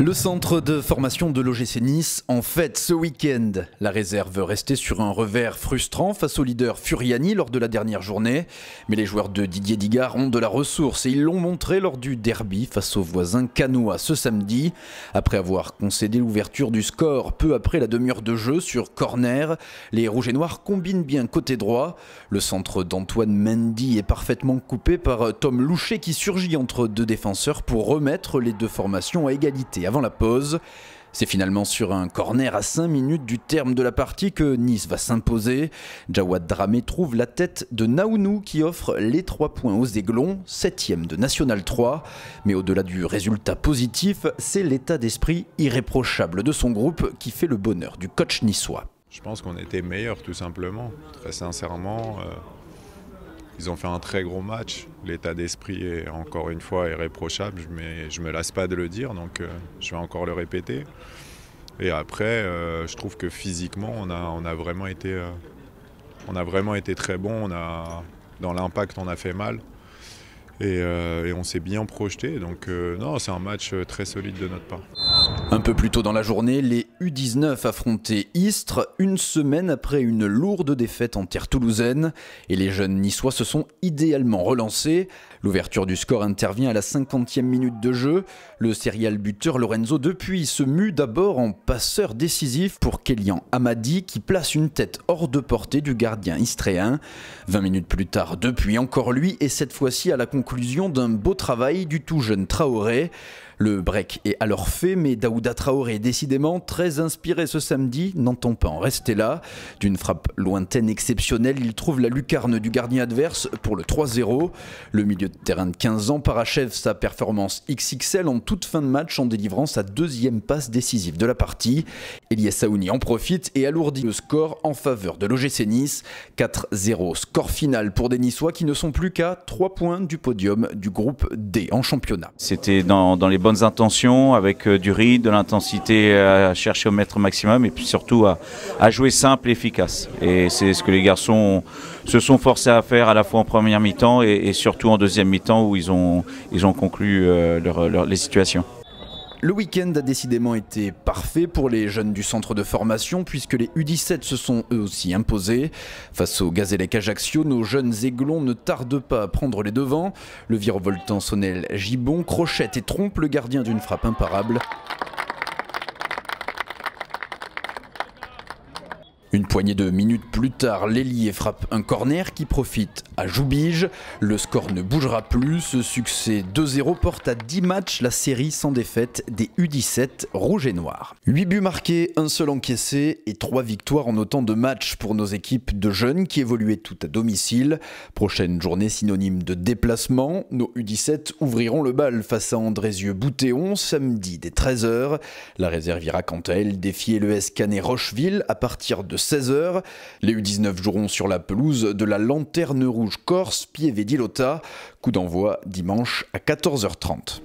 Le centre de formation de l'OGC Nice en fête ce week-end. La réserve restait sur un revers frustrant face au leader Furiani lors de la dernière journée. Mais les joueurs de Didier Digard ont de la ressource et ils l'ont montré lors du derby face au voisin Canoa ce samedi. Après avoir concédé l'ouverture du score peu après la demi-heure de jeu sur corner, les Rouges et Noirs combinent bien côté droit. Le centre d'Antoine Mendy est parfaitement coupé par Tom Louchet qui surgit entre deux défenseurs pour remettre les deux formations à égalité avant la pause. C'est finalement sur un corner à 5 minutes du terme de la partie que Nice va s'imposer. Jawad Dramé trouve la tête de Naounou qui offre les 3 points aux Aiglons, 7 de National 3. Mais au-delà du résultat positif, c'est l'état d'esprit irréprochable de son groupe qui fait le bonheur du coach niçois. Je pense qu'on était meilleurs tout simplement, très sincèrement. Euh, ils ont fait un très gros match. L'état d'esprit est encore une fois irréprochable, mais je me lasse pas de le dire, donc euh, je vais encore le répéter. Et après, euh, je trouve que physiquement, on a, on a vraiment été, euh, on a vraiment été très bon. On a, dans l'impact, on a fait mal. Et, on s'est bien projeté. Donc non, c'est un match très solide de notre part. Un peu plus tôt dans la journée, les U19 affrontait Istres une semaine après une lourde défaite en terre toulousaine et les jeunes niçois se sont idéalement relancés. L'ouverture du score intervient à la 50e minute de jeu. Le serial buteur Lorenzo Depuis se mue d'abord en passeur décisif pour Kélian Amadi qui place une tête hors de portée du gardien istréen. 20 minutes plus tard, Depuis encore lui et cette fois-ci à la conclusion d'un beau travail du tout jeune Traoré. Le break est alors fait mais Daouda Traoré est décidément très inspiré ce samedi n'entend pas en rester là. D'une frappe lointaine exceptionnelle, il trouve la lucarne du gardien adverse pour le 3-0. Le milieu de terrain de 15 ans parachève sa performance XXL en toute fin de match en délivrant sa deuxième passe décisive de la partie. Elias Saouni en profite et alourdit le score en faveur de l'OGC Nice. 4-0, score final pour des Niçois qui ne sont plus qu'à 3 points du podium du groupe D en championnat. C'était dans, dans, les bonnes intentions, avec euh, du rythme, de l'intensité euh, à chercher chercher au maximum et puis surtout à, jouer simple et efficace. Et c'est ce que les garçons se sont forcés à faire à la fois en première mi-temps et, surtout en deuxième mi-temps où ils ont, ils ont conclu euh, les situations. Le week-end a décidément été parfait pour les jeunes du centre de formation puisque les U17 se sont eux aussi imposés. Face au Gazélec Ajaccio, nos jeunes aiglons ne tardent pas à prendre les devants. Le virevoltant Sonnel Gibon crochette et trompe le gardien d'une frappe imparable. Une poignée de minutes plus tard, l'ailier frappe un corner qui profite à Joubige. Le score ne bougera plus. Ce succès 2-0 porte à 10 matchs la série sans défaite des U17 rouge et noir. 8 buts marqués, un seul encaissé et 3 victoires en autant de matchs pour nos équipes de jeunes qui évoluaient tout à domicile. Prochaine journée synonyme de déplacement, nos U17 ouvriront le bal face à Andrézieux Boutéon samedi dès 13h. La réserve ira quant à elle défier le S Rocheville à partir de 16h. Les U19 joueront sur la pelouse de la Lanterne Rouge Corse Pieve Coup d'envoi dimanche à 14h30.